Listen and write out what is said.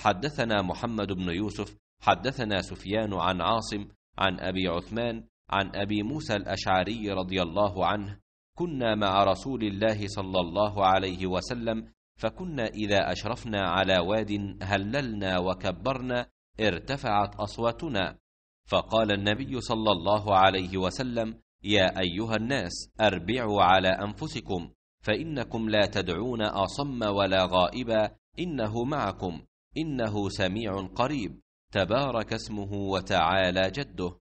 حدثنا محمد بن يوسف حدثنا سفيان عن عاصم عن ابي عثمان عن ابي موسى الاشعري رضي الله عنه كنا مع رسول الله صلى الله عليه وسلم فكنا اذا اشرفنا على واد هللنا وكبرنا ارتفعت اصواتنا فقال النبي صلى الله عليه وسلم يا ايها الناس اربعوا على انفسكم فانكم لا تدعون اصم ولا غائبا انه معكم إنه سميع قريب تبارك اسمه وتعالى جده